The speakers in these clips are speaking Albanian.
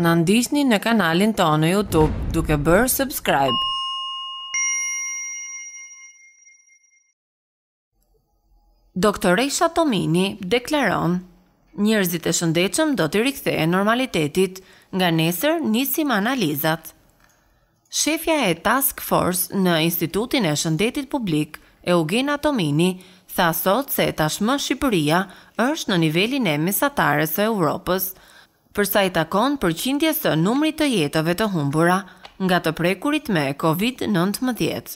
Në ndisni në kanalin tonë në Youtube duke bërë subscribe. Doktoresha Tomini deklaron, njerëzit e shëndecëm do të rikthe e normalitetit, nga nesër nisim analizat. Shefja e Task Force në Institutin e Shëndetit Publik, Eugena Tomini, tha sot se tashmë Shqipëria është në nivelin e mesatare së Europës, përsa i takon për qindje së numri të jetëve të humbura nga të prekurit me COVID-19.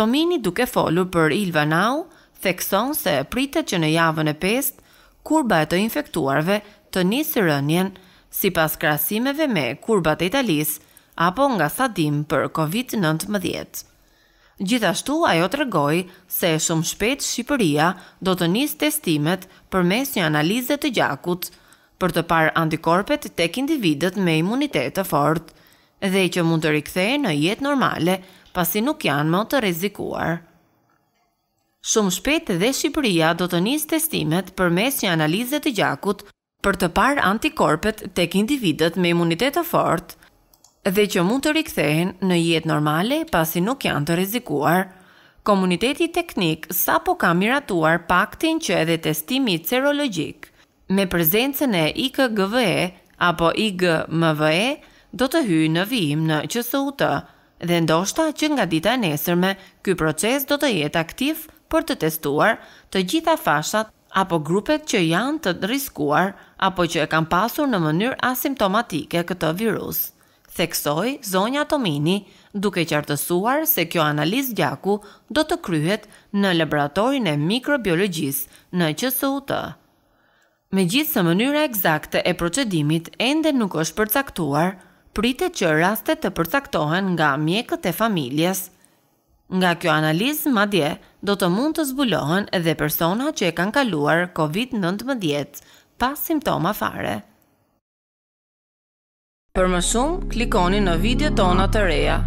Tomini duke folur për Ilva Nau, thekson se pritet që në javën e pest, kurba e të infektuarve të njësë rënjen, si pas krasimeve me kurba të italis, apo nga sadim për COVID-19. Gjithashtu ajo të rëgoj se shumë shpet Shqipëria do të njësë testimet për mes një analizet të gjakutë, për të parë antikorpet tek individët me imunitet të fortë dhe që mund të rikthehen në jetë normale pasi nuk janë më të rrezikuar. Shumë shpejt dhe Shqipëria do të nisë testimet përmes një analize të gjakut për të parë antikorpet tek individët me imunitet të fortë dhe që mund të rikthehen në jetë normale pasi nuk janë të rrezikuar. Komuniteti teknik sapo ka miratuar paktin që edhe testimi serologjik me prezencën e IKGVE apo IGMVE do të hyjë në vijim në QSUT dhe ndoshta që nga dita e nesërme ky proces do të jetë aktiv për të testuar të gjitha fashat apo grupet që janë të rrezikuar apo që e kanë pasur në mënyrë asimptomatike këtë virus, theksoi zonja Tomini, duke qartësuar se kjo analizë gjaku do të kryhet në laboratorin e mikrobiologjisë në QSUT. Me gjithë së mënyra egzakte e procedimit ende nuk është përcaktuar, prite që rastet të përcaktohen nga mjekët e familjes. Nga kjo analizë, madje, do të mund të zbulohen edhe persona që e kanë kaluar COVID-19 pas simptoma fare. Për më shumë, klikoni në video tona të reja.